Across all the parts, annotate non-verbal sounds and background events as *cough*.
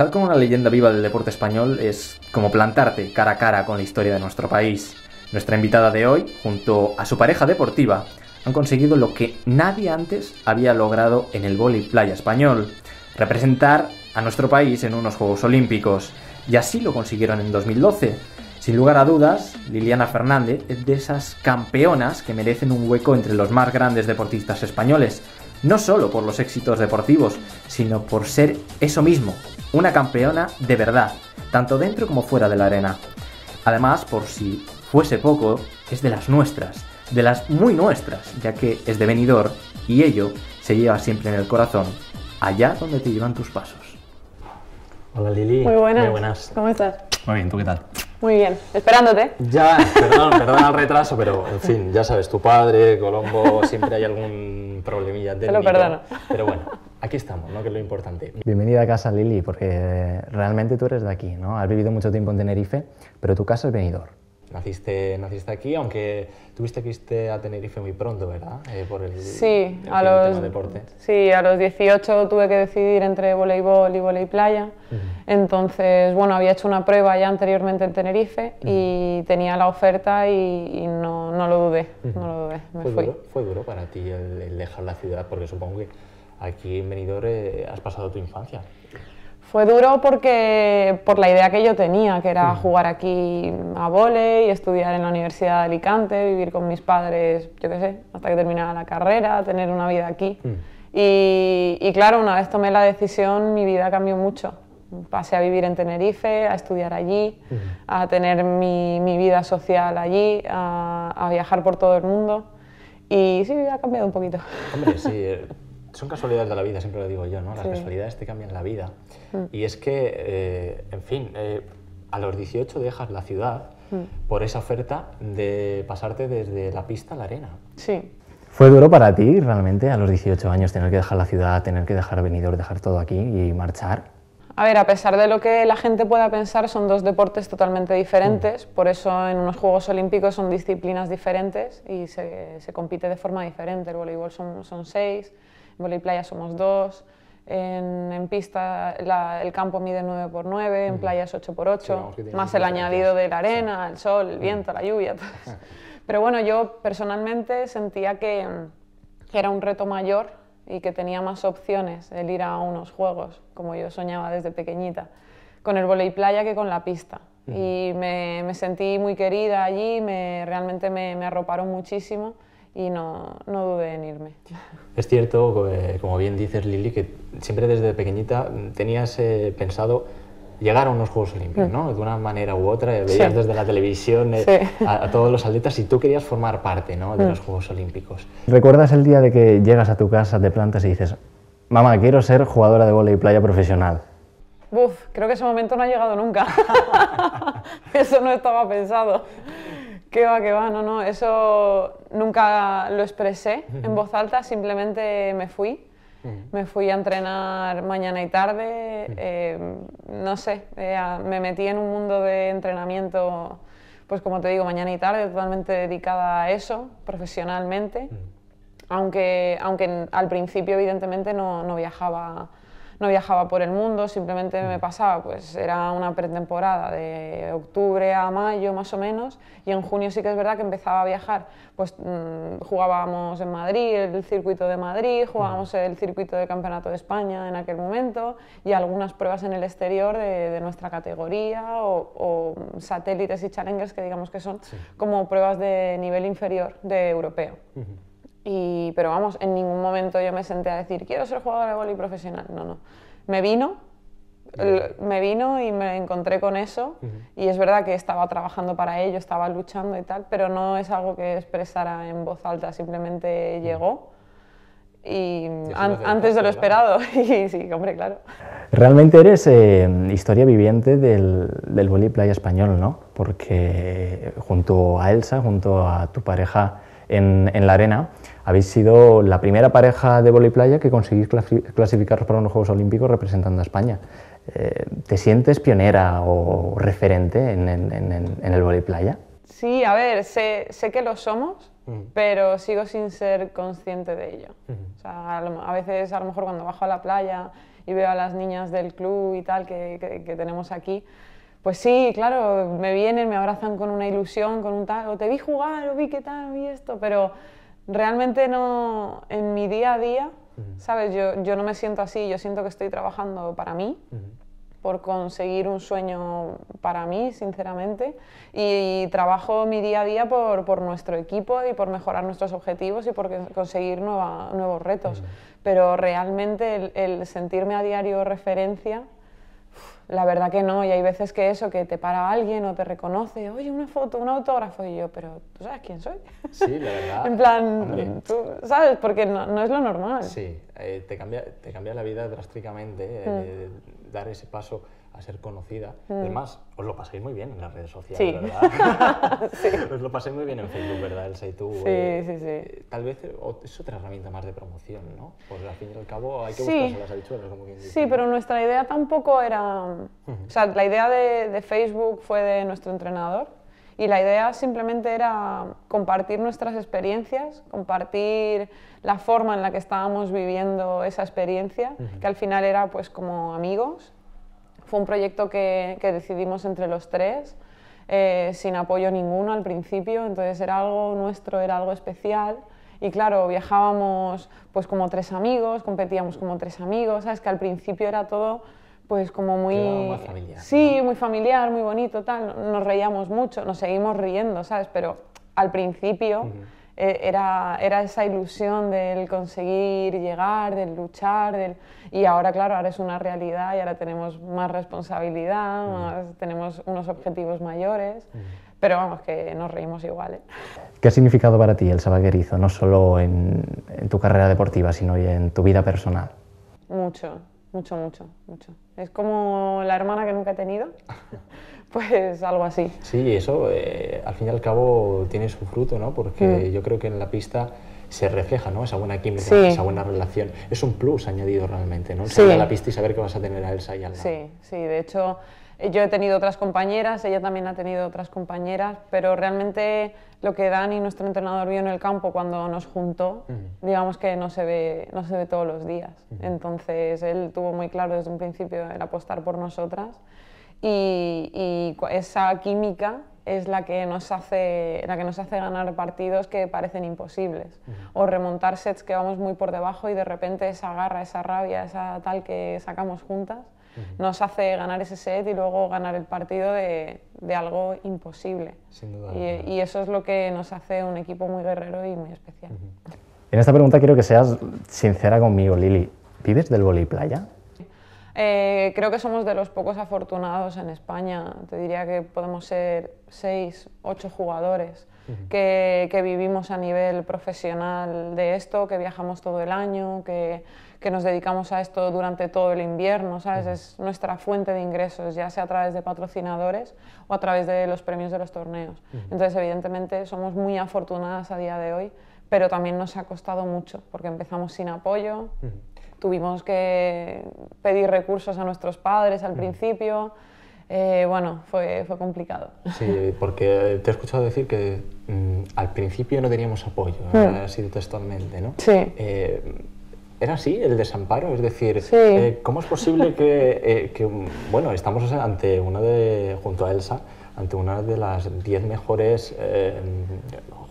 pasar con una leyenda viva del deporte español es como plantarte cara a cara con la historia de nuestro país. Nuestra invitada de hoy, junto a su pareja deportiva, han conseguido lo que nadie antes había logrado en el vóley playa español, representar a nuestro país en unos Juegos Olímpicos. Y así lo consiguieron en 2012. Sin lugar a dudas, Liliana Fernández es de esas campeonas que merecen un hueco entre los más grandes deportistas españoles, no solo por los éxitos deportivos, sino por ser eso mismo, una campeona de verdad, tanto dentro como fuera de la arena. Además, por si fuese poco, es de las nuestras, de las muy nuestras, ya que es de venidor y ello se lleva siempre en el corazón, allá donde te llevan tus pasos. Hola Lili. Muy buenas. Muy buenas. ¿Cómo estás? Muy bien, ¿tú qué tal? Muy bien, esperándote. Ya, perdón, perdón al retraso, pero en fin, ya sabes, tu padre, Colombo, siempre hay algún problemilla Te lo perdono. Pero bueno, aquí estamos, ¿no? que es lo importante. Bienvenida a casa, Lili, porque realmente tú eres de aquí, ¿no? Has vivido mucho tiempo en Tenerife, pero tu casa es venidor. Naciste, naciste aquí, aunque tuviste que irte a Tenerife muy pronto, ¿verdad? Eh, por el, sí, a los, deportes sí, a los 18 tuve que decidir entre voleibol y voleibol playa. Entonces, bueno, había hecho una prueba ya anteriormente en Tenerife y tenía la oferta y, no, no, lo dudé, no lo dudé, me ¿Fue fui. Duro, ¿Fue duro para ti el dejar la ciudad? Porque supongo que aquí en Benidorm eh, has pasado tu infancia. Fue duro porque por la idea que yo tenía, que era jugar aquí a vole y estudiar en la Universidad de Alicante, vivir con mis padres, yo qué sé, hasta que terminara la carrera, tener una vida aquí. Mm. Y, claro, una vez tomé la decisión, mi vida cambió mucho. Pasé a vivir en Tenerife, a estudiar allí, mm. a tener mi, vida social allí, a, a, viajar por todo el mundo. Y sí, ha cambiado un poquito. Hombre, sí. *laughs* Eh, son casualidades de la vida, siempre lo digo yo, ¿no? Las casualidades te cambian la vida. Mm. Y es que, eh, en fin, eh, a los 18 dejas la ciudad mm. por esa oferta de pasarte desde la pista a la arena. Sí. ¿Fue duro para ti realmente a los 18 años tener que dejar la ciudad, tener que dejar venidor, dejar todo aquí y marchar? A ver, a pesar de lo que la gente pueda pensar, son dos deportes totalmente diferentes, mm. por eso en unos Juegos Olímpicos son disciplinas diferentes y se, se compite de forma diferente. El voleibol son, son seis, voleibol playa somos dos, en, pista el campo mide 9 por 9, en playa es 8 por 8, más el añadido de la arena, el sol, el viento, la lluvia. *laughs* Pero bueno, yo personalmente sentía que, era un reto mayor y que tenía más opciones el ir a unos juegos, como yo soñaba desde pequeñita, con el voleibol playa que con la pista. Y me, sentí muy querida allí, me, realmente me, me arroparon muchísimo y no, no dudé en irme. Es cierto, eh, como bien dices Lili, que siempre desde pequeñita tenías eh, pensado llegar a unos Juegos Olímpicos, mm. ¿no? De una manera u otra, eh, veías desde la televisión a, todos los atletas y tú querías formar parte, ¿no? De mm. los Juegos Olímpicos. ¿Recuerdas el día de que llegas a tu casa, de plantas y dices, mamá, quiero ser jugadora de y playa profesional? Uf, creo que ese momento no ha llegado nunca. *laughs* Eso no estaba pensado. Que va, que va, no, no, eso nunca lo expresé en voz alta, simplemente me fui. Me fui a entrenar mañana y tarde, em, no sé, eh, me metí en un mundo de entrenamiento, pues como te digo, mañana y tarde, totalmente dedicada a eso, profesionalmente, aunque, aunque al principio evidentemente no, no viajaba no viajaba por el mundo, simplemente me mm. pasaba, pues era una pretemporada de octubre a mayo más o menos, y en junio sí que es verdad que empezaba a viajar, pues mm, jugábamos en Madrid, el circuito de Madrid, jugábamos mm. el circuito de Campeonato de España en aquel momento, y algunas pruebas en el exterior de, nuestra categoría, o, satélites y challengers que digamos que son como pruebas de nivel inferior de europeo pero vamos, en ningún momento yo me senté a decir, quiero ser jugadora de voleibol profesional. No, no. Me vino, me vino y me encontré con eso. Y es verdad que estaba trabajando para ello, estaba luchando y tal, pero no es algo que expresara en voz alta, simplemente llegó. Y, antes de lo esperado, *laughs* y sí, hombre, claro. Realmente eres eh, historia viviente del, del voleibol playa español, ¿no? Porque junto a Elsa, junto a tu pareja en, la arena, habéis sido la primera pareja de vóley playa que conseguís clasificaros para unos Juegos Olímpicos representando a España. Eh, ¿Te sientes pionera o referente en, el vóley playa? Sí, a ver, sé, que lo somos, pero sigo sin ser consciente de ello. o sea, a, veces, a lo mejor cuando bajo a la playa y veo a las niñas del club y tal que tenemos aquí, pues sí, claro, me vienen, me abrazan con una ilusión, con un tal, o te vi jugar, o vi qué tal, vi esto, pero realmente no, en mi día a día, ¿sabes? Yo, yo no me siento así, yo siento que estoy trabajando para mí. por conseguir un sueño para mí, sinceramente, y, trabajo mi día a día por, nuestro equipo y por mejorar nuestros objetivos y por conseguir nuevos retos. Pero realmente el, sentirme a diario referencia la verdad que no, y hay veces que eso, que te para alguien o te reconoce, oye, una foto, un autógrafo, y yo, pero ¿tú sabes quién soy? Sí, la verdad. *laughs* en plan, tú sabes, porque no, no, es lo normal. Sí, eh, te, cambia, te cambia la vida drásticamente eh, mm. dar ese paso ser conocida. Además, mm. os lo paséis muy bien en las redes sociales, ¿verdad? *laughs* sí. Os lo paséis muy bien en Facebook, ¿verdad, El y Sí, eh, sí, sí. Tal vez es otra herramienta más de promoción, ¿no? Pues al fin y al cabo hay que sí. buscarse las habichuelas, como quien dice. Sí, pero nuestra idea tampoco era... O sea, la idea de, Facebook fue de nuestro entrenador y la idea simplemente era compartir nuestras experiencias, compartir la forma en la que estábamos viviendo esa experiencia, que al final era pues como amigos fue un proyecto que, decidimos entre los tres, eh, sin apoyo ninguno al principio, entonces era algo nuestro, era algo especial. Y claro, viajábamos pues como tres amigos, competíamos como tres amigos, ¿sabes? Que al principio era todo pues como muy... familiar, sí, muy familiar, muy bonito, tal. Nos reíamos mucho, nos seguimos riendo, ¿sabes? Pero al principio... Eh, era, era, esa ilusión del conseguir llegar, del luchar, del... y ahora claro, ahora es una realidad y ahora tenemos más responsabilidad, tenemos unos objetivos mayores, pero vamos, que nos reímos igual. ¿eh? ¿Qué ha significado para ti el sabaguerizo, no solo en, en tu carrera deportiva, sino en tu vida personal? Mucho, mucho, mucho, mucho. Es como la hermana que nunca he tenido. *laughs* pues algo así. Sí, eso eh, al fin y al cabo tiene su fruto, ¿no? Porque mm. yo creo que en la pista se refleja, ¿no? Esa buena química, esa buena relación. Es un plus añadido realmente, ¿no? Salir a la pista y saber que vas a tener a Elsa y a Sí, de hecho eh, yo he tenido otras compañeras, ella también ha tenido otras compañeras, pero realmente lo que Dani, nuestro entrenador, vio en el campo cuando nos juntó, mm. digamos que no se, ve, no se ve todos los días. Mm. Entonces él tuvo muy claro desde un principio el apostar por nosotras y, esa química es la que, nos hace, la que nos hace ganar partidos que parecen imposibles o remontar sets que vamos muy por debajo y de repente esa garra, esa rabia, esa tal que sacamos juntas nos hace ganar ese set y luego ganar el partido de, de algo imposible. Sin duda y, y, eso es lo que nos hace un equipo muy guerrero y muy especial. En esta pregunta quiero que seas sincera conmigo, Lili. ¿Vives del voliplaya? playa? Eh, creo que somos de los pocos afortunados en España. Te diría que podemos ser seis, ocho jugadores que, vivimos a nivel profesional de esto, que viajamos todo el año, que, nos dedicamos a esto durante todo el invierno. ¿sabes? Es nuestra fuente de ingresos, ya sea a través de patrocinadores o a través de los premios de los torneos. Entonces, evidentemente, somos muy afortunadas a día de hoy, pero también nos ha costado mucho porque empezamos sin apoyo tuvimos que pedir recursos a nuestros padres al mm. principio. Eh, bueno, fue, fue, complicado. Sí, porque te he escuchado decir que mm, al principio no teníamos apoyo, mm. así textualmente, ¿no? Sí. Eh, ¿Era así el desamparo? Es decir, eh, ¿cómo es posible que, que, bueno, estamos ante una de, junto a Elsa, ante una de las 10 mejores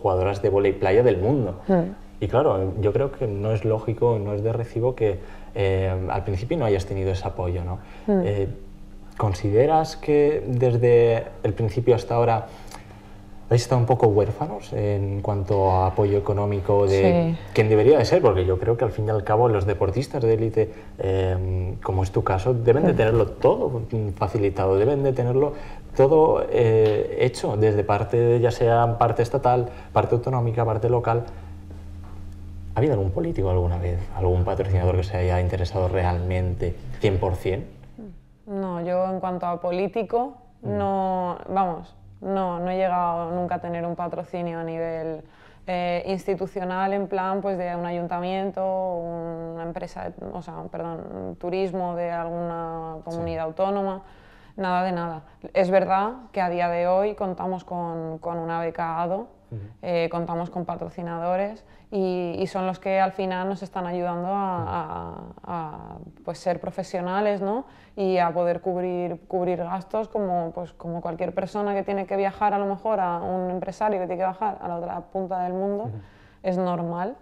jugadoras de voleibol playa del mundo? Mm. Y claro, yo creo que no es lógico, no es de recibo que eh, al principio no hayas tenido ese apoyo, ¿no? Hmm. Eh, ¿Consideras que desde el principio hasta ahora habéis estado un poco huérfanos en cuanto a apoyo económico de quien debería de ser, porque yo creo que al fin y al cabo los deportistas de élite, eh, como es tu caso, deben de hmm. tenerlo todo facilitado, deben de tenerlo todo hecho desde parte, ya sea parte estatal, parte autonómica, parte local. ¿Ha habido algún político alguna vez, algún patrocinador que se haya interesado realmente 100%? No, yo en cuanto a político, mm. no, vamos, no, no he llegado nunca a tener un patrocinio a nivel eh, institucional, en plan pues de un ayuntamiento, una empresa, o sea, perdón, turismo de alguna comunidad autónoma, nada de nada. Es verdad que a día de hoy contamos con, con una beca ADO, eh, contamos con patrocinadores y, son los que al final nos están ayudando a, pues ser profesionales ¿no? y a poder cubrir, cubrir gastos como, pues, como cualquier persona que tiene que viajar a lo mejor a un empresario que tiene que bajar a la otra punta del mundo, es normal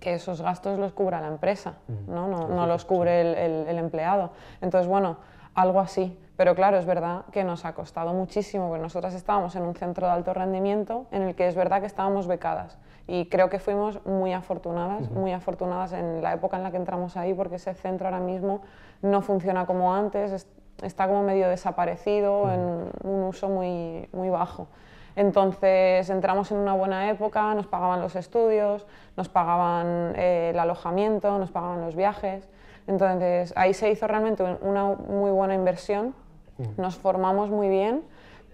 que esos gastos los cubra la empresa, ¿no? No, los cubre el, el empleado. Entonces, bueno, algo así. Pero claro, es verdad que nos ha costado muchísimo, porque nosotras estábamos en un centro de alto rendimiento en el que es verdad que estábamos becadas. Y creo que fuimos muy afortunadas, muy afortunadas en la época en la que entramos ahí, porque ese centro ahora mismo no funciona como antes, está como medio desaparecido, en un uso muy, muy bajo. Entonces entramos en una buena época, nos pagaban los estudios, nos pagaban eh, el alojamiento, nos pagaban los viajes. Entonces ahí se hizo realmente una muy buena inversión, mm. nos formamos muy bien,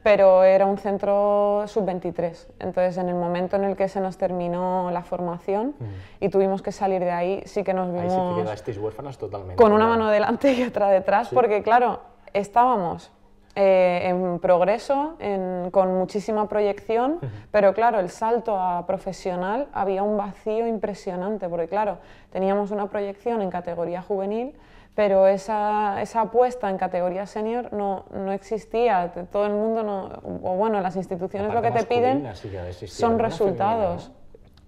pero era un centro sub-23. Entonces en el momento en el que se nos terminó la formación mm. y tuvimos que salir de ahí, sí que nos vimos... Ahí sí que huérfanas totalmente. Con una mano delante y otra detrás, porque claro, estábamos eh, en progreso, con muchísima proyección, pero claro, el salto a profesional había un vacío impresionante, porque claro, teníamos una proyección en categoría juvenil, pero esa, esa, apuesta en categoría senior no, no existía. Todo el mundo, no, o bueno, las instituciones lo que te piden son resultados.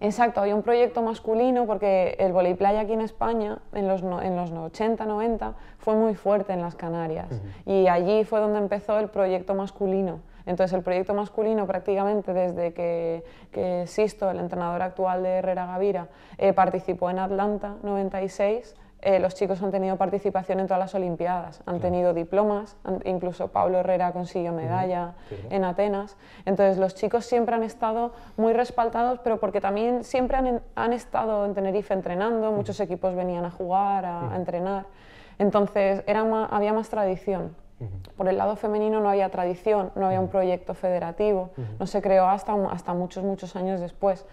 Exacto, había un proyecto masculino porque el playa aquí en España, en los, en los 80, 90, fue muy fuerte en las Canarias. Y allí fue donde empezó el proyecto masculino. Entonces, el proyecto masculino, prácticamente desde que, que Sisto, el entrenador actual de Herrera Gavira, eh, participó en Atlanta 96, eh, los chicos han tenido participación en todas las Olimpiadas, han tenido diplomas, incluso Pablo Herrera consiguió medalla en Atenas. Entonces los chicos siempre han estado muy respaldados, pero porque también siempre han, estado en Tenerife entrenando, muchos equipos venían a jugar, a, entrenar. Entonces era había más tradición. Por el lado femenino no había tradición, no había un proyecto federativo, no se creó hasta, hasta muchos, muchos años después.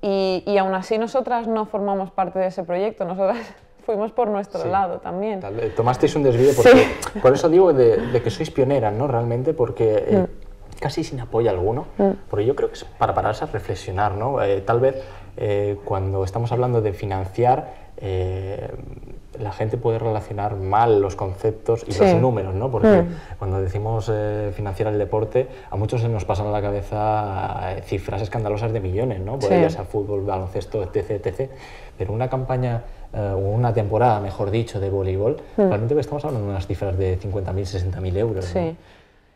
Y, y aún así nosotras no formamos parte de ese proyecto, nosotras fuimos por nuestro lado también. tomasteis un desvío, *laughs* por eso digo de, que sois pioneras, ¿no? Realmente, porque eh, mm. casi sin apoyo alguno, mm. porque yo creo que es para pararse a reflexionar, ¿no? Eh, tal vez eh, cuando estamos hablando de financiar, la gente puede relacionar mal los conceptos y los números, ¿no? Porque mm. cuando decimos financiar el deporte, a muchos se nos pasan a la cabeza cifras escandalosas de millones, ¿no? Por sí. ya sea fútbol, baloncesto, etc, etc. Pero una campaña eh, una temporada, mejor dicho, de voleibol, hmm. realmente estamos hablando de unas cifras de 50.000, 60.000 euros. Sí.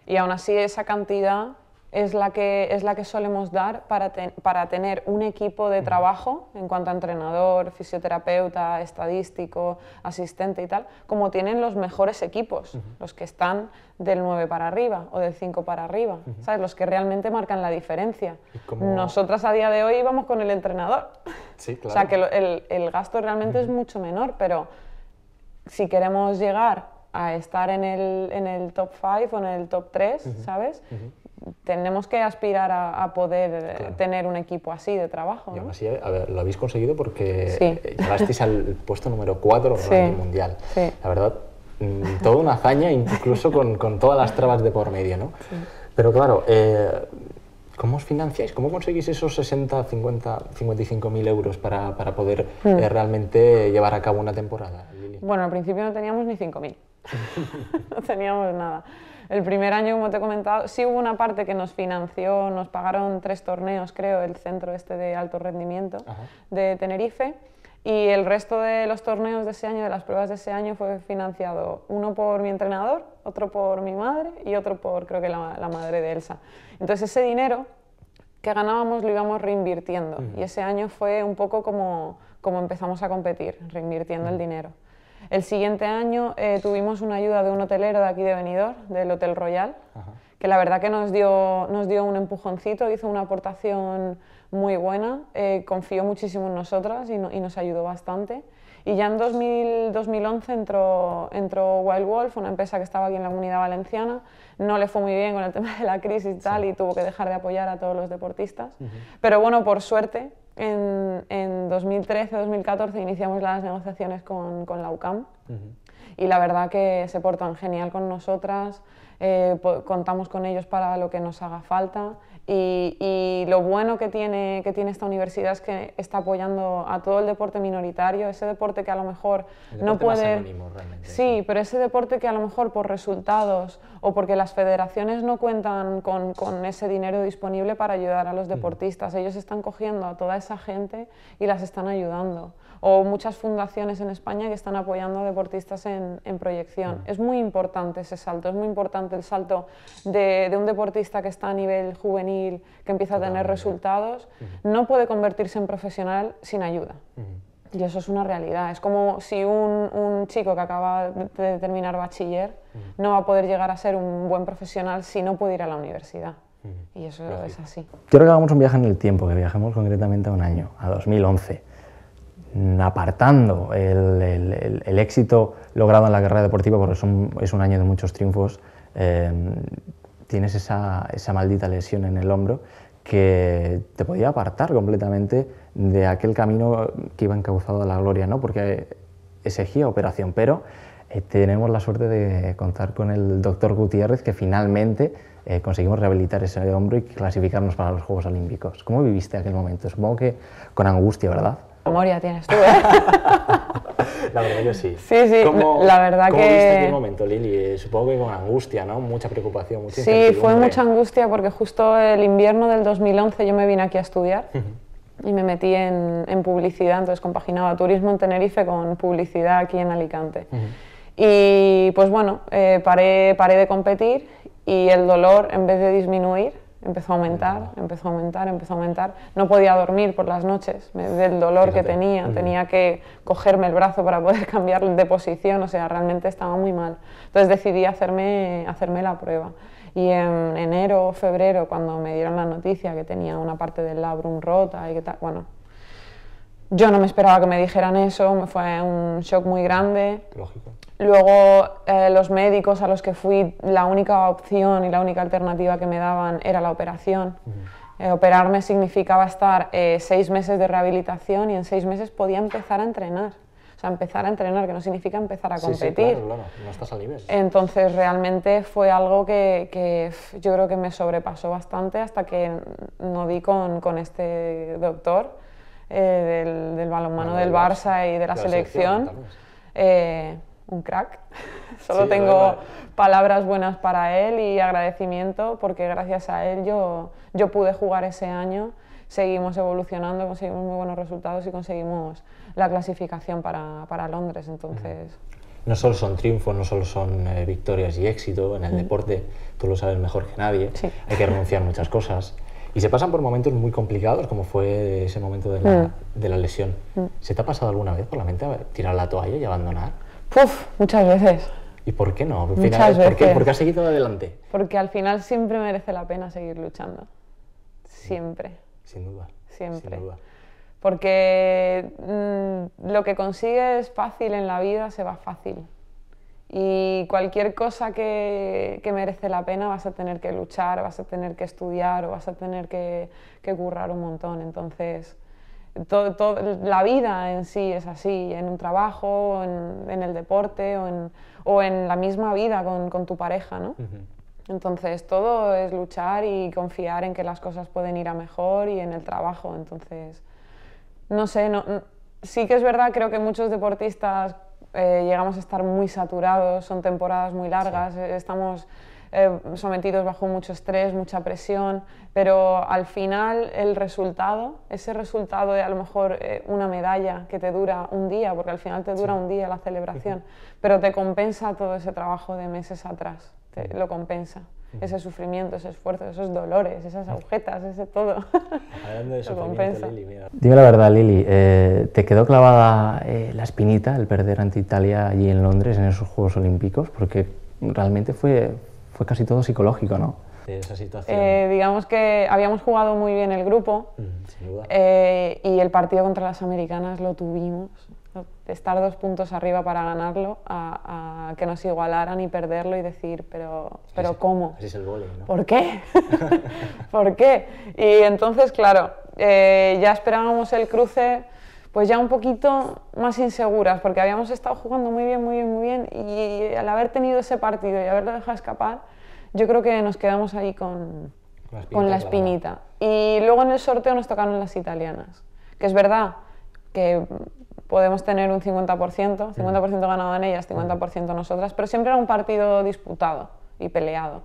Y aún así esa cantidad es la que, es la que solemos dar para, para tener un equipo de trabajo en cuanto a entrenador, fisioterapeuta, estadístico, asistente y tal, como tienen los mejores equipos, los que están del 9 para arriba o del 5 para arriba, ¿sabes? Los que realmente marcan la diferencia. Nosotras a día de hoy vamos con el entrenador. Sí, claro. *laughs* O sea que el, el gasto realmente es mucho menor, pero si queremos llegar a estar en el, en el top 5 o en el top 3, ¿sabes? tenemos que aspirar a, poder eh, tener un equipo así de trabajo. Y aún lo habéis conseguido porque sí. llegasteis al puesto número 4 en el mundial. La verdad, mm, toda una hazaña, incluso con, todas las trabas de por medio, ¿no? Pero claro, eh, ¿cómo os financiáis? ¿Cómo conseguís esos 60, 50, 55 mil euros para, poder hmm. eh, realmente llevar a cabo una temporada? Bueno, al principio no teníamos ni 5 mil, *laughs* *laughs* no teníamos nada. El primer año, como te he comentado, sí hubo una parte que nos financió, nos pagaron tres torneos, creo, el centro este de alto rendimiento de Tenerife. Y el resto de los torneos de ese año, de las pruebas de ese año, fue financiado uno por mi entrenador, otro por mi madre y otro por, creo que, la, madre de Elsa. Entonces ese dinero que ganábamos lo íbamos reinvirtiendo. Y ese año fue un poco como, empezamos a competir, reinvirtiendo el dinero. El siguiente año eh, tuvimos una ayuda de un hotelero de aquí de Benidorm, del Hotel Royal, que la verdad que nos dio, nos dio un empujoncito, hizo una aportación muy buena, eh, confió muchísimo en nosotras y, nos ayudó bastante. Y ya en 2011 entró, entró Wild Wolf, una empresa que estaba aquí en la comunidad valenciana. No le fue muy bien con el tema de la crisis y tal, y tuvo que dejar de apoyar a todos los deportistas. Pero bueno, por suerte, en, en 2013-2014 iniciamos las negociaciones con, con la UCAM y la verdad que se portan genial con nosotras, eh, contamos con ellos para lo que nos haga falta y, lo bueno que tiene, que tiene esta universidad es que está apoyando a todo el deporte minoritario, ese deporte que a lo mejor no puede... sí, pero ese deporte que a lo mejor por resultados o porque las federaciones no cuentan con, con ese dinero disponible para ayudar a los mm. deportistas, ellos están cogiendo a toda esa gente y las están ayudando. O muchas fundaciones en España que están apoyando a deportistas en, proyección. Mm. Es muy importante ese salto, es muy importante el salto de un deportista que está a nivel juvenil que empieza a tener resultados, no puede convertirse en profesional sin ayuda. Y eso es una realidad. Es como si un, un chico que acaba de terminar bachiller no va a poder llegar a ser un buen profesional si no puede ir a la universidad. Y eso es así. creo que hagamos un viaje en el tiempo, que viajemos concretamente a un año, a 2011, mm, apartando el, el, éxito logrado en la carrera deportiva, porque es un, es un año de muchos triunfos. Eh, tienes esa, esa maldita lesión en el hombro que te podía apartar completamente de aquel camino que iba encauzado a la gloria, ¿no? porque exigía operación. Pero eh, tenemos la suerte de contar con el doctor Gutiérrez, que finalmente eh, conseguimos rehabilitar ese hombro y clasificarnos para los Juegos Olímpicos. ¿Cómo viviste aquel momento? Supongo que con angustia, ¿verdad? Memoria tienes tú, ¿eh? *laughs* La verdad que sí. Sí, sí, la verdad ¿cómo que... viste aquel momento, Lili? Eh, supongo que con angustia, ¿no? Mucha preocupación, Sí, fue mucha angustia porque justo el invierno del 2011 yo me vine aquí a estudiar y me metí en, en, publicidad, entonces compaginaba turismo en Tenerife con publicidad aquí en Alicante. Y pues bueno, eh, paré, paré de competir y el dolor, en vez de disminuir, empezó a aumentar, empezó a aumentar, empezó a aumentar. No podía dormir por las noches del dolor que tenía, tenía que cogerme el brazo para poder *laughs* cambiar de posición, o sea, realmente estaba muy mal. Entonces decidí hacerme, hacerme la prueba. Y en enero o febrero, cuando me dieron la noticia que tenía una parte del labrum rota y que tal, bueno, yo no me esperaba que me dijeran eso, me fue un shock muy grande. Lógico. Luego eh, los médicos a los que fui, la única opción y la única alternativa que me daban era la operación. Eh, operarme significaba estar eh, seis meses de rehabilitación y en seis meses podía empezar a entrenar. O sea, empezar a entrenar, que no significa empezar a competir. Sí, claro, No estás a Entonces, realmente fue algo que, yo creo que me sobrepasó bastante hasta que no di con, este doctor del, balonmano del Barça y de la, selección. selección un crack. *laughs* Solo tengo palabras buenas para él y agradecimiento porque gracias a él yo, yo pude jugar ese año, seguimos evolucionando, conseguimos muy buenos resultados y conseguimos la clasificación para, para Londres. Entonces. No solo son triunfos, no solo son eh, victorias y éxito en el deporte, tú lo sabes mejor que nadie, hay que renunciar a muchas cosas. Y se pasan por momentos muy complicados, como fue ese momento de la, mm. de la lesión. Mm. ¿Se te ha pasado alguna vez por la mente tirar la toalla y abandonar? muchas veces. ¿Y por qué no? muchas veces. ¿por, qué, has seguido adelante? Porque al final siempre merece la pena seguir luchando. Siempre. Sin duda. Siempre. Porque mm, lo que consigues fácil en la vida se va fácil. Y cualquier cosa que, merece la pena vas a tener que luchar, vas a tener que estudiar o vas a tener que, que currar un montón. Entonces, la vida en sí es así, en un trabajo, en, el deporte o en, la misma vida con, tu pareja, ¿no? Entonces todo es luchar y confiar en que las cosas pueden ir a mejor y en el trabajo. Entonces, no sé, no, sí que es verdad, creo que muchos deportistas eh, llegamos a estar muy saturados, son temporadas muy largas, eh, estamos eh, sometidos bajo mucho estrés, mucha presión, pero al final el resultado, ese resultado de a lo mejor eh, una medalla que te dura un día, porque al final te dura un día la celebración, pero te compensa todo ese trabajo de meses atrás, te, lo compensa ese sufrimiento, ese esfuerzo, esos dolores, esas agujetas, ese todo. *laughs* Hablando de Dime la verdad, Lili, eh, ¿te quedó clavada la espinita el perder ante Italia allí en Londres en esos Juegos Olímpicos? Porque realmente fue, fue casi todo psicológico, ¿no? Esa situación. Eh, digamos que habíamos jugado muy bien el grupo eh, y el partido contra las americanas lo tuvimos. Estar dos puntos arriba para ganarlo, a, que nos igualaran y perderlo y decir, pero, pero ¿cómo? es el ¿no? ¿Por qué? *laughs* ¿Por qué? Y entonces, claro, eh, ya esperábamos el cruce pues ya un poquito más inseguras, porque habíamos estado jugando muy bien, muy bien, muy bien, y al haber tenido ese partido y haberlo dejado escapar, yo creo que nos quedamos ahí con, la espinita, y luego en el sorteo nos tocaron las italianas, que es verdad que podemos tener un 50%, 50% mm. ganado en ellas, 50% nosotras, pero siempre era un partido disputado y peleado.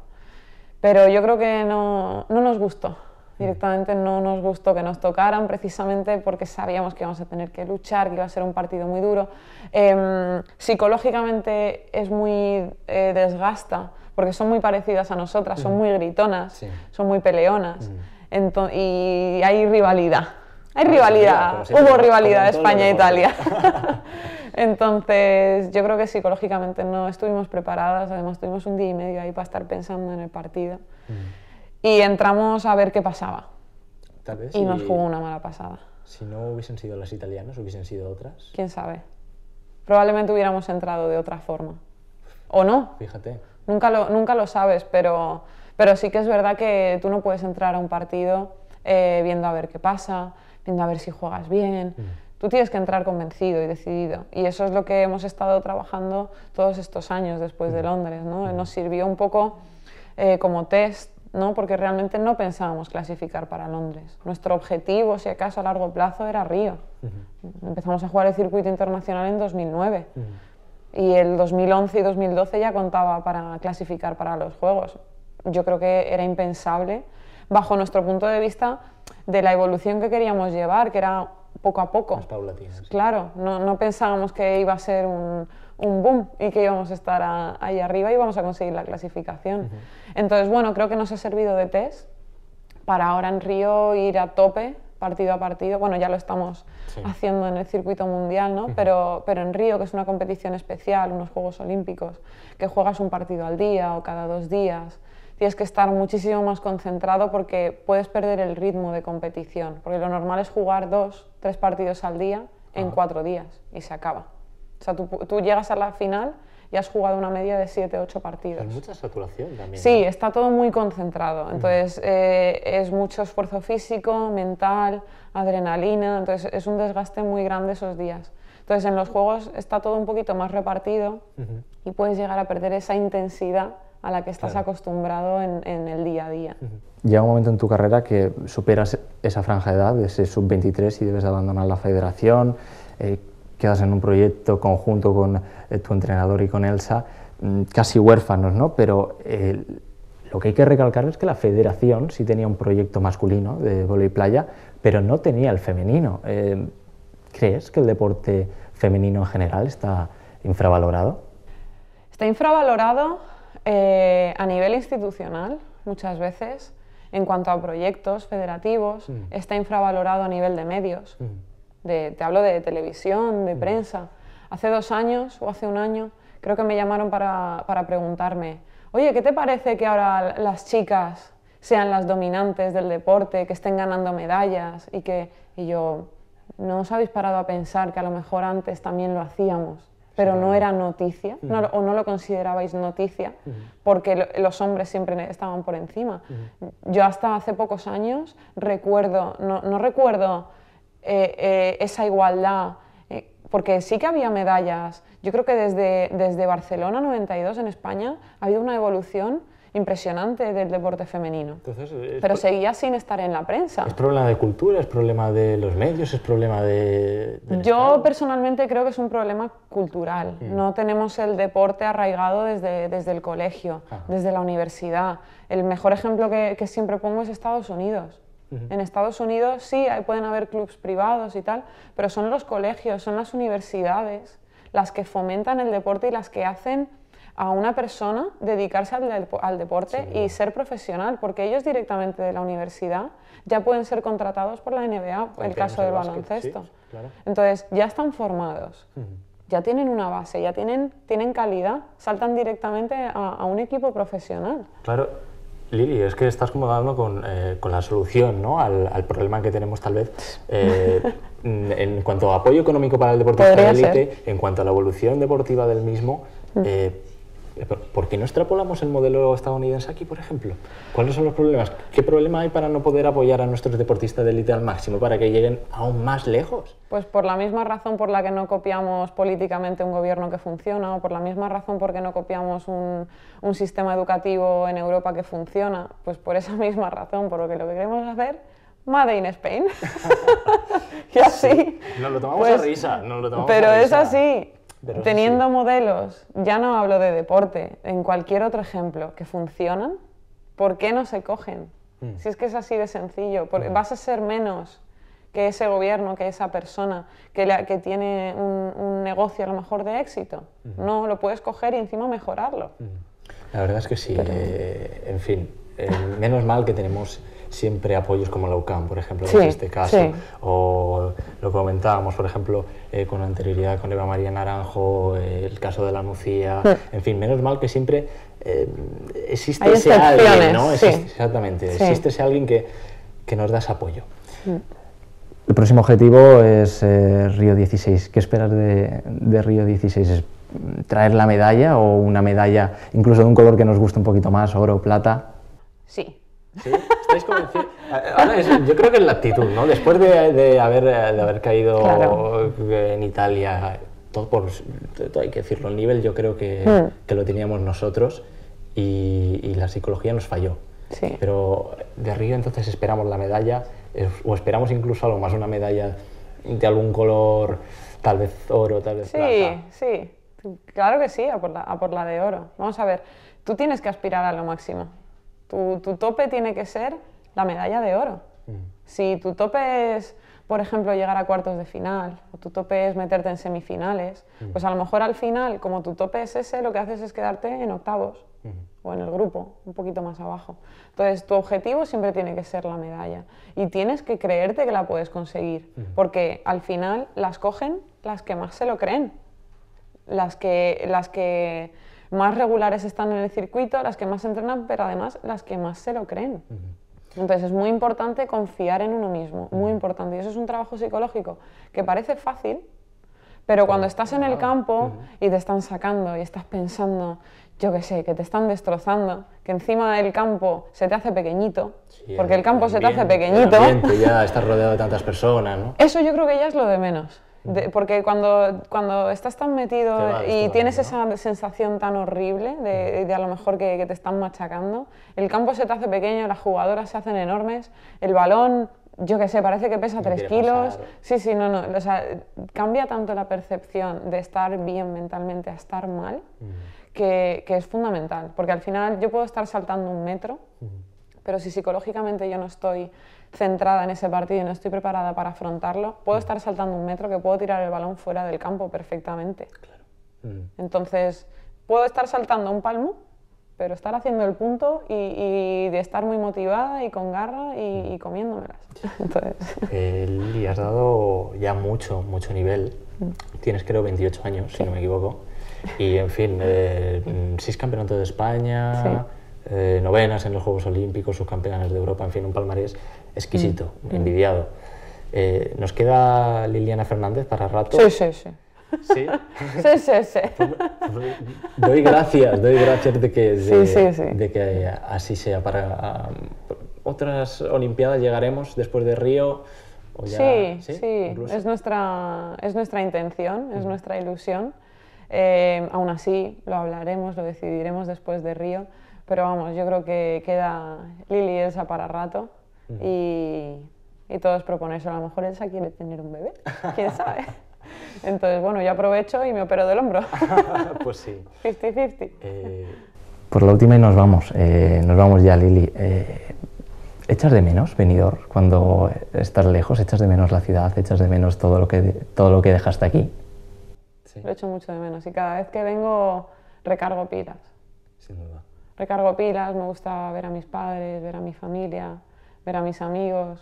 Pero yo creo que no, no nos gustó. Directamente no nos gustó que nos tocaran precisamente porque sabíamos que íbamos a tener que luchar, que iba a ser un partido muy duro. Em, psicológicamente es muy eh, desgasta porque son muy parecidas a nosotras, son mm. muy gritonas, son muy peleonas mm. y hay rivalidad. Hay ah, rivalidad, hubo rivalidad España-Italia. E *laughs* Entonces, yo creo que psicológicamente no estuvimos preparadas, además tuvimos un día y medio ahí para estar pensando en el partido. Mm y entramos a ver qué pasaba. Tal vez. Y nos jugó una mala pasada. Si no hubiesen sido las italianas, hubiesen sido otras. ¿Quién sabe? Probablemente hubiéramos entrado de otra forma. ¿O no? Fíjate. Nunca lo, nunca lo sabes, pero, pero sí que es verdad que tú no puedes entrar a un partido eh, viendo a ver qué pasa, viendo a ver si juegas bien. Mm. Tú tienes que entrar convencido y decidido. Y eso es lo que hemos estado trabajando todos estos años después de mm. Londres. ¿no? Mm. Nos sirvió un poco eh, como test ¿no? porque realmente no pensábamos clasificar para Londres. Nuestro objetivo, si acaso a largo plazo, era Río. Empezamos a jugar el circuito internacional en 2009 y el 2011 y 2012 ya contaba para clasificar para los Juegos. Yo creo que era impensable bajo nuestro punto de vista de la evolución que queríamos llevar, que era poco a poco. Más Claro, no pensábamos que iba a ser un, un boom y que íbamos a estar ahí arriba y íbamos a conseguir la clasificación. Entonces, bueno, creo que nos ha servido de test para ahora en Río ir a tope partido a partido, bueno, ya lo estamos haciendo en el circuito mundial, ¿no? pero, pero en Río, que es una competición especial, unos Juegos Olímpicos, que juegas un partido al día o cada dos días, tienes que estar muchísimo más concentrado porque puedes perder el ritmo de competición, porque lo normal es jugar dos, tres partidos al día en cuatro días y se acaba. O sea, tú, llegas a la final y has jugado una media de 7, 8 partidos. Hay mucha saturación también. Sí, está todo muy concentrado. Entonces, eh, es mucho esfuerzo físico, mental, adrenalina. Entonces, es un desgaste muy grande esos días. Entonces, en los juegos está todo un poquito más repartido y puedes llegar a perder esa intensidad a la que estás acostumbrado en, el día a día. Llega un momento en tu carrera que superas esa franja de edad, ese sub-23 y debes abandonar la federación. Eh, quedas en un proyecto conjunto con eh, tu entrenador y con Elsa, mm, casi huérfanos, ¿no? Pero eh, lo que hay que recalcar es que la federación sí tenía un proyecto masculino de voleibol playa, pero no tenía el femenino. Eh, ¿Crees que el deporte femenino en general está infravalorado? Está infravalorado a nivel institucional muchas veces en cuanto a proyectos federativos, mm. está infravalorado a nivel de medios. Mm te hablo de televisión, de mm. prensa. Hace dos años o hace un año creo que me llamaron para, preguntarme, oye, ¿qué te parece que ahora las chicas sean las dominantes del deporte, que estén ganando medallas y que... yo, ¿no os habéis parado a pensar que a lo mejor antes también lo hacíamos? pero no era noticia, mm. o no lo considerabais noticia, mm. porque los hombres siempre estaban por encima. Yo hasta hace pocos años recuerdo, no, no recuerdo eh, eh, esa igualdad, eh, porque sí que había medallas. Yo creo que desde, desde Barcelona 92 en España ha habido una evolución impresionante del deporte femenino. pero seguía sin estar en la prensa. ¿Es problema de cultura? ¿Es problema de los medios? ¿Es problema de...? Yo personalmente creo que es un problema cultural. Mm. No tenemos el deporte arraigado desde, desde el colegio, ah. desde la universidad. El mejor ejemplo que siempre pongo es Estados Unidos. En Estados Unidos sí, pueden haber clubes privados y tal, pero son los colegios, son las universidades las que fomentan el deporte y las que hacen a una persona dedicarse al, deporte y ser profesional, porque ellos directamente de la universidad ya pueden ser contratados por la NBA, el, el caso del baloncesto. Entonces, ya están formados. ya tienen una base, ya tienen, tienen calidad, saltan directamente a, a un equipo profesional. Claro, Lili, es que estás como dando con, eh, la solución al, problema que tenemos tal vez eh, *laughs* en cuanto a apoyo económico para el deporte de élite, en cuanto a la evolución deportiva del mismo. Mm. Eh, ¿Por qué no extrapolamos el modelo estadounidense aquí, por ejemplo? ¿Cuáles son los problemas? ¿Qué problema hay para no poder apoyar a nuestros deportistas de élite al máximo para que lleguen aún más lejos? Pues por la misma razón por la que no copiamos políticamente un gobierno que funciona o por la misma razón por que no copiamos un, sistema educativo en Europa que funciona, pues por esa *laughs* misma razón, por lo que lo que queremos hacer Made in Spain. *laughs* y así. Sí. Nos lo tomamos a pues, risa, lo tomamos Pero a risa. es así. Teniendo modelos, ya no hablo de deporte, en cualquier otro ejemplo, que funcionan, ¿por qué no se cogen? Mm. Si es que es así de sencillo, porque mm. vas a ser menos que ese gobierno, que esa persona, que, la, que tiene un, negocio a lo mejor de éxito. Mm. No, lo puedes coger y encima mejorarlo. La verdad es que sí, eh, en fin, eh, menos mal que tenemos siempre apoyos como la UCAM, por ejemplo, en este caso, o lo que comentábamos, por ejemplo, eh, con anterioridad con Eva María Naranjo, eh, el caso de la Lucía mm. en fin, menos mal que siempre eh, existe ese alguien, ¿no? exactamente, existe ese alguien que, que nos da ese apoyo. Mm. El próximo objetivo es Río 16. ¿Qué esperas de, Río 16? traer la medalla o una medalla incluso de un color que nos guste un poquito más, oro o plata? Sí, es, yo creo que es la actitud, ¿no? Después de, de haber, de haber caído en Italia, todo por, todo hay que decirlo, el nivel yo creo que, hmm. que lo teníamos nosotros y, la psicología nos falló. Pero de Río entonces esperamos la medalla, eh, o esperamos incluso a lo más, una medalla de algún color, tal vez oro, tal vez sí, Sí, sí, claro que sí, a por la, a por la de oro. Vamos a ver, tú tienes que aspirar a lo máximo tu, tope tiene que ser la medalla de oro. Mm. Si tu tope es, por ejemplo, llegar a cuartos de final, o tu tope es meterte en semifinales, mm. pues a lo mejor al final, como tu tope es ese, lo que haces es quedarte en octavos mm. o en el grupo, un poquito más abajo. Entonces, tu objetivo siempre tiene que ser la medalla y tienes que creerte que la puedes conseguir, porque al final las cogen las que más se lo creen, las que, las que más regulares están en el circuito, las que más entrenan, pero además las que más se lo creen. Entonces es muy importante confiar en uno mismo, muy importante. Y eso es un trabajo psicológico que parece fácil, pero cuando estás en el campo y te están sacando y estás pensando, yo qué sé, que te están destrozando, que encima el campo se te hace pequeñito, porque el campo se te hace pequeñito. ya estás rodeado de tantas personas, ¿no? Eso yo creo que ya es lo de menos porque cuando, cuando estás tan metido y tienes esa sensación tan horrible de, mm. a lo mejor que, te están machacando, el campo se te hace pequeño, las jugadoras se hacen enormes, el balón, yo qué sé, parece que pesa 3 kilos. Sí, sí, no, no. O sea, cambia tanto la percepción de estar bien mentalmente a estar mal mm. que, que, es fundamental. Porque al final yo puedo estar saltando un metro, mm. pero si psicológicamente yo no estoy centrada en ese partido y no estoy preparada para afrontarlo, puedo mm. estar saltando un metro que puedo tirar el balón fuera del campo perfectamente. Claro. Mm. Entonces, puedo estar saltando un palmo, pero estar haciendo el punto y, de estar muy motivada y con garra y, mm. y comiéndomelas. Entonces. Eh, has dado ya mucho, mucho nivel. Tienes creo 28 años, si no me equivoco. Y en fin, eh, seis campeonatos de España. Eh, novenas en los Juegos Olímpicos, subcampeonas de Europa, en fin, un palmarés exquisito, mm, envidiado. Eh, ¿Nos queda Liliana Fernández para rato? Sí, sí, sí. ¿Sí? *laughs* sí, sí, pues pues Doy gracias, doy gracias de que, que así sea. Para um, otras Olimpiadas llegaremos después de Río. O ya, sí, sí, es nuestra, es nuestra intención, es nuestra ilusión. Eh, aún así, lo hablaremos, lo decidiremos después de Río. Pero vamos, yo creo que queda Lili esa para rato y, y, todos proponéis, a lo mejor esa quiere tener un bebé, quién *laughs* sabe. Entonces, bueno, yo aprovecho y me opero del hombro. *laughs* pues sí. 50-50. Eh, por la última y nos vamos, eh, nos vamos ya, Lili. Eh, ¿Echas de menos Venidor cuando estás lejos? ¿Echas de menos la ciudad? ¿Echas de menos todo lo que, todo lo que dejaste aquí? Sí. Lo echo mucho de menos y cada vez que vengo recargo pilas. Sin duda. Recargo pilas, me gusta ver a mis padres, ver a mi familia, ver a mis amigos,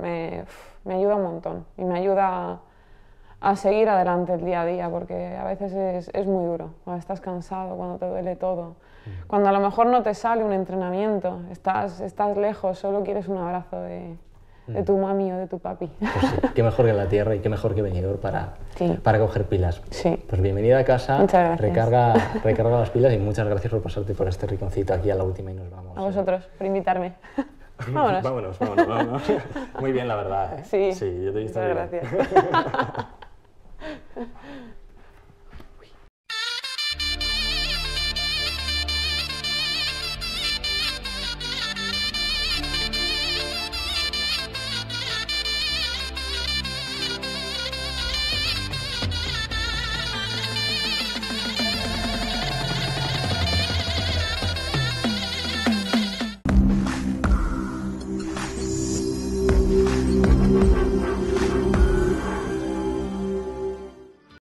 me, ayuda un montón y me ayuda a seguir adelante el día a día, porque a veces es, muy duro, cuando estás cansado, cuando te duele todo, mm. cuando a lo mejor no te sale un entrenamiento, estás, estás lejos, solo quieres un abrazo de, mm. tu mami o de tu papi. Pues qué mejor que la tierra y qué mejor que venidor para, para coger pilas. Sí. Pues bienvenida a casa, recarga, recarga las pilas y muchas gracias por pasarte por este rinconcito aquí a la última y nos vamos. A ¿eh? vosotros, por invitarme. Vámonos. vámonos, vámonos, *laughs* Muy bien, la verdad. ¿eh? Sí. Sí, yo te he visto. Muchas gracias. *laughs*